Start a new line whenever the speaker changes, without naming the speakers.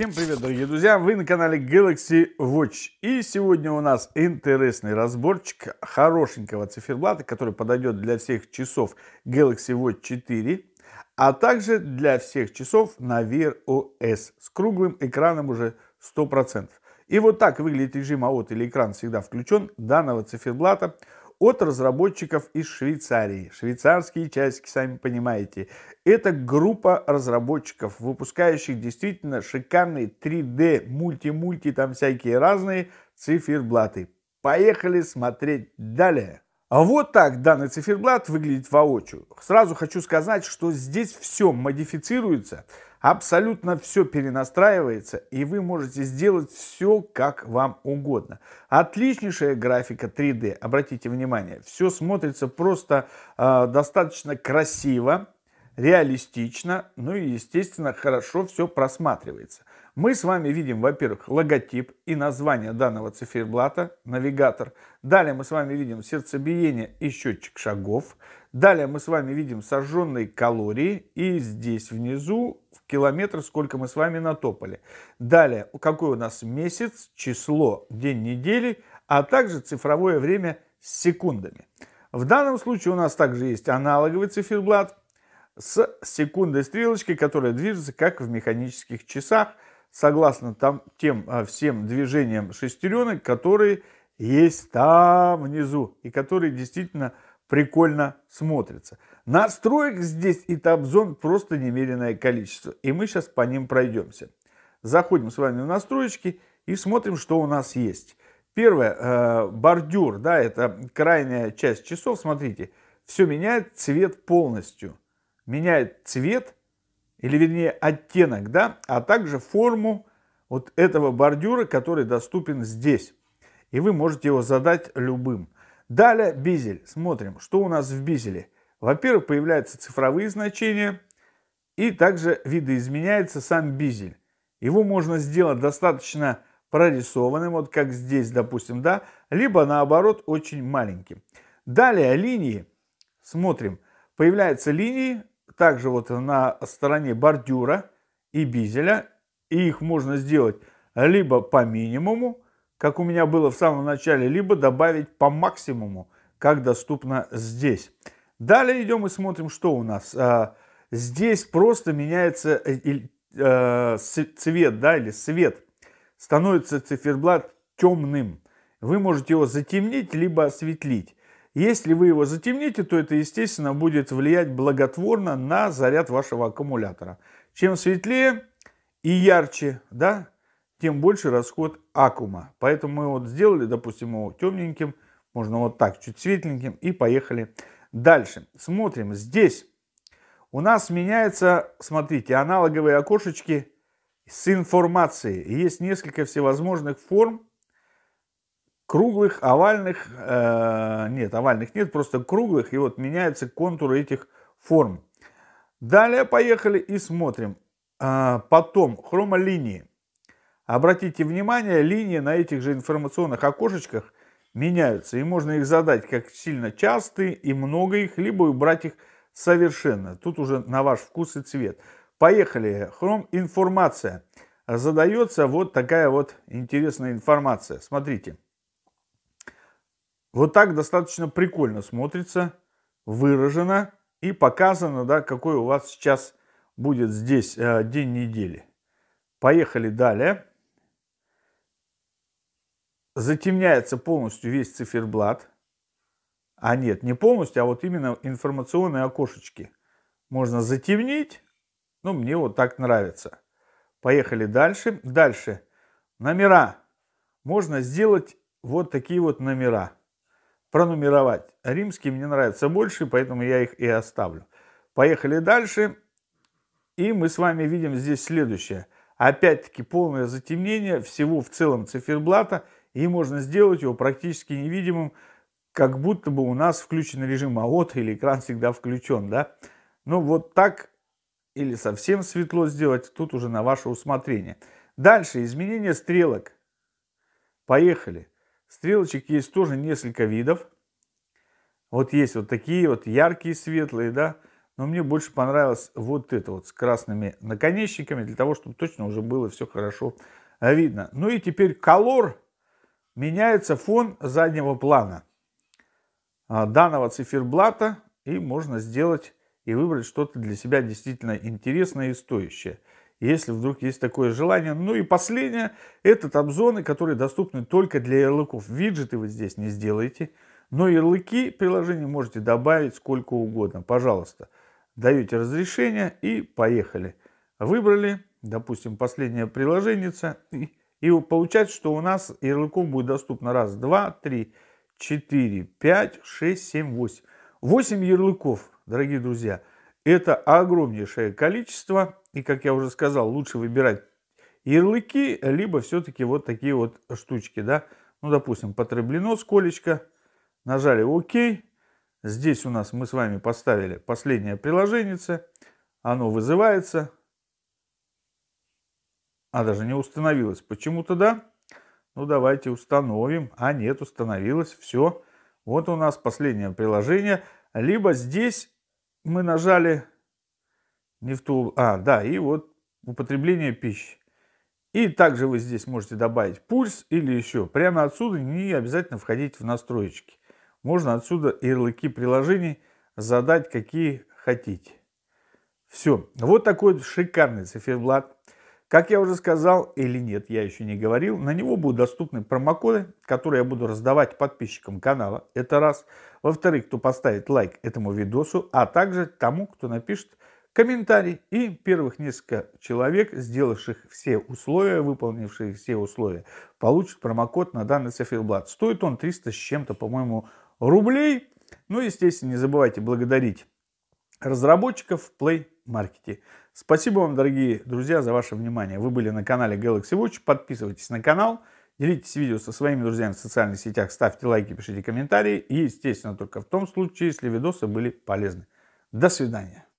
Всем привет, дорогие друзья! Вы на канале Galaxy Watch. И сегодня у нас интересный разборчик хорошенького циферблата, который подойдет для всех часов Galaxy Watch 4, а также для всех часов на Wear OS с круглым экраном уже 100%. И вот так выглядит режим АОТ или экран всегда включен данного циферблата – от разработчиков из Швейцарии. Швейцарские часики, сами понимаете. Это группа разработчиков, выпускающих действительно шикарные 3D, мульти-мульти, там всякие разные циферблаты. Поехали смотреть далее. А вот так данный циферблат выглядит воочию. Сразу хочу сказать, что здесь все модифицируется, абсолютно все перенастраивается, и вы можете сделать все как вам угодно. Отличнейшая графика 3D, обратите внимание, все смотрится просто э, достаточно красиво, реалистично, ну и, естественно, хорошо все просматривается. Мы с вами видим, во-первых, логотип и название данного циферблата, навигатор. Далее мы с вами видим сердцебиение и счетчик шагов. Далее мы с вами видим сожженные калории. И здесь внизу в километр, сколько мы с вами натопали. Далее, какой у нас месяц, число, день недели, а также цифровое время с секундами. В данном случае у нас также есть аналоговый циферблат с секундой стрелочкой, которая движется как в механических часах – согласно там, тем а, всем движениям шестеренок, которые есть там внизу и которые действительно прикольно смотрятся. Настроек здесь и табзон просто немеренное количество. И мы сейчас по ним пройдемся. Заходим с вами в настройки и смотрим, что у нас есть. Первое, э, бордюр, да, это крайняя часть часов. Смотрите, все меняет цвет полностью. Меняет цвет или вернее оттенок, да, а также форму вот этого бордюра, который доступен здесь. И вы можете его задать любым. Далее бизель. Смотрим, что у нас в бизеле. Во-первых, появляются цифровые значения и также видоизменяется сам бизель. Его можно сделать достаточно прорисованным, вот как здесь, допустим, да, либо наоборот очень маленьким. Далее линии. Смотрим. Появляются линии, также вот на стороне бордюра и бизеля. И их можно сделать либо по минимуму, как у меня было в самом начале, либо добавить по максимуму, как доступно здесь. Далее идем и смотрим, что у нас. А, здесь просто меняется э, э, цвет, да, или свет. Становится циферблат темным. Вы можете его затемнить, либо осветлить. Если вы его затемните, то это, естественно, будет влиять благотворно на заряд вашего аккумулятора. Чем светлее и ярче, да, тем больше расход аккума. Поэтому мы вот сделали, допустим, его темненьким, можно вот так, чуть светленьким, и поехали дальше. Смотрим, здесь у нас меняются, смотрите, аналоговые окошечки с информацией. Есть несколько всевозможных форм круглых, овальных, э, нет, овальных нет, просто круглых, и вот меняются контуры этих форм. Далее поехали и смотрим. Э, потом хромолинии. Обратите внимание, линии на этих же информационных окошечках меняются, и можно их задать как сильно частые и много их, либо убрать их совершенно. Тут уже на ваш вкус и цвет. Поехали. Хром информация. Задается вот такая вот интересная информация. Смотрите. Вот так достаточно прикольно смотрится, выражено и показано, да, какой у вас сейчас будет здесь э, день недели. Поехали далее. Затемняется полностью весь циферблат. А нет, не полностью, а вот именно информационные окошечки. Можно затемнить, Ну мне вот так нравится. Поехали дальше. Дальше. Номера. Можно сделать вот такие вот номера пронумеровать. Римские мне нравятся больше, поэтому я их и оставлю. Поехали дальше. И мы с вами видим здесь следующее. Опять-таки полное затемнение всего в целом циферблата. И можно сделать его практически невидимым, как будто бы у нас включен режим АОТ или экран всегда включен. Да? Ну вот так или совсем светло сделать, тут уже на ваше усмотрение. Дальше изменение стрелок. Поехали. Стрелочек есть тоже несколько видов. Вот есть вот такие вот яркие, светлые, да. Но мне больше понравилось вот это вот с красными наконечниками, для того, чтобы точно уже было все хорошо видно. Ну и теперь колор. Меняется фон заднего плана а, данного циферблата. И можно сделать и выбрать что-то для себя действительно интересное и стоящее если вдруг есть такое желание. Ну и последнее, это табзоны, которые доступны только для ярлыков. Виджеты вы здесь не сделаете, но ярлыки приложения можете добавить сколько угодно. Пожалуйста, даете разрешение и поехали. Выбрали, допустим, последнее приложение, и, и получается, что у нас ярлыков будет доступно раз, два, три, четыре, пять, шесть, семь, восемь. Восемь ярлыков, дорогие друзья – это огромнейшее количество. И, как я уже сказал, лучше выбирать ярлыки, либо все-таки вот такие вот штучки, да. Ну, допустим, потреблено сколечко, нажали ОК. Здесь у нас мы с вами поставили последнее приложение, оно вызывается. А, даже не установилось. Почему-то да. Ну, давайте установим. А, нет, установилось. Все. Вот у нас последнее приложение. Либо здесь мы нажали не в ту... А, да, и вот употребление пищи. И также вы здесь можете добавить пульс или еще. Прямо отсюда не обязательно входить в настроечки. Можно отсюда ярлыки приложений задать, какие хотите. Все. Вот такой шикарный циферблат. Как я уже сказал или нет, я еще не говорил, на него будут доступны промокоды, которые я буду раздавать подписчикам канала. Это раз. Во-вторых, кто поставит лайк этому видосу, а также тому, кто напишет комментарий. И первых несколько человек, сделавших все условия, выполнивших все условия, получат промокод на данный Сефилблат. Стоит он 300 с чем-то, по-моему, рублей. Ну, естественно, не забывайте благодарить разработчиков в Play Market. Спасибо вам, дорогие друзья, за ваше внимание. Вы были на канале Galaxy Watch. Подписывайтесь на канал, делитесь видео со своими друзьями в социальных сетях, ставьте лайки, пишите комментарии. И, естественно, только в том случае, если видосы были полезны. До свидания.